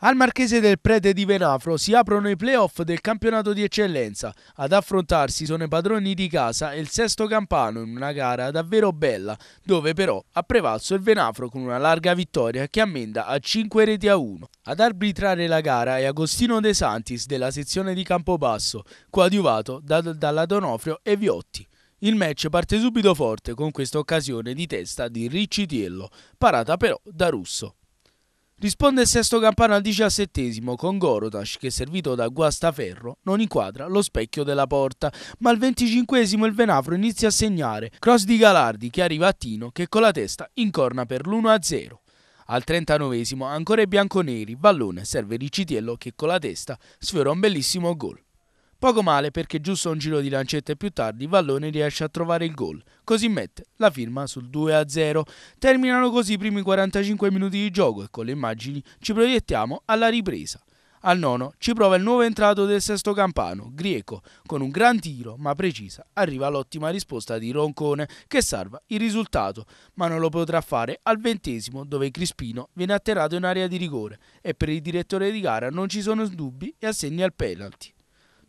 Al Marchese del Prete di Venafro si aprono i playoff del campionato di eccellenza. Ad affrontarsi sono i padroni di casa e il sesto campano in una gara davvero bella, dove però ha prevalso il Venafro con una larga vittoria che ammenda a 5 reti a 1. Ad arbitrare la gara è Agostino De Santis della sezione di Campobasso, coadiuvato da, dalla Donofrio e Viotti. Il match parte subito forte con questa occasione di testa di Riccitiello, parata però da Russo. Risponde il sesto campano al diciassettesimo con Gorotash che servito da Guastaferro non inquadra lo specchio della porta, ma al venticinquesimo il Venafro inizia a segnare, cross di Galardi che arriva a Tino che con la testa incorna per l'1-0. Al 39 ancora i bianconeri, Vallone serve Riccitiello che con la testa sfiora un bellissimo gol. Poco male perché giusto un giro di lancette più tardi Vallone riesce a trovare il gol, così mette la firma sul 2-0. Terminano così i primi 45 minuti di gioco e con le immagini ci proiettiamo alla ripresa. Al nono ci prova il nuovo entrato del sesto campano, Grieco, con un gran tiro ma precisa arriva l'ottima risposta di Roncone che salva il risultato, ma non lo potrà fare al ventesimo dove Crispino viene atterrato in area di rigore e per il direttore di gara non ci sono dubbi e assegna il penalty.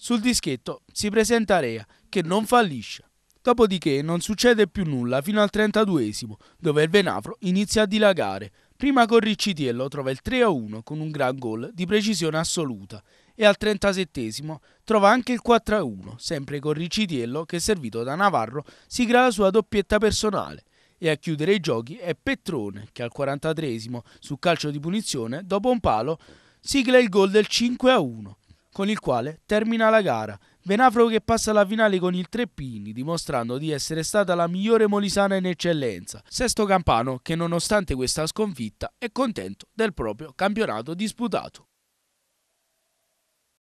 Sul dischetto si presenta Rea, che non fallisce. Dopodiché non succede più nulla fino al 32esimo, dove il Venafro inizia a dilagare. Prima con Riccitiello trova il 3-1 con un gran gol di precisione assoluta e al 37esimo trova anche il 4-1, sempre con Riccitiello che servito da Navarro sigla la sua doppietta personale. E a chiudere i giochi è Petrone che al 43esimo, su calcio di punizione, dopo un palo, sigla il gol del 5-1 a con il quale termina la gara. Venafro che passa alla finale con il Treppini, dimostrando di essere stata la migliore molisana in eccellenza. Sesto Campano che nonostante questa sconfitta è contento del proprio campionato disputato.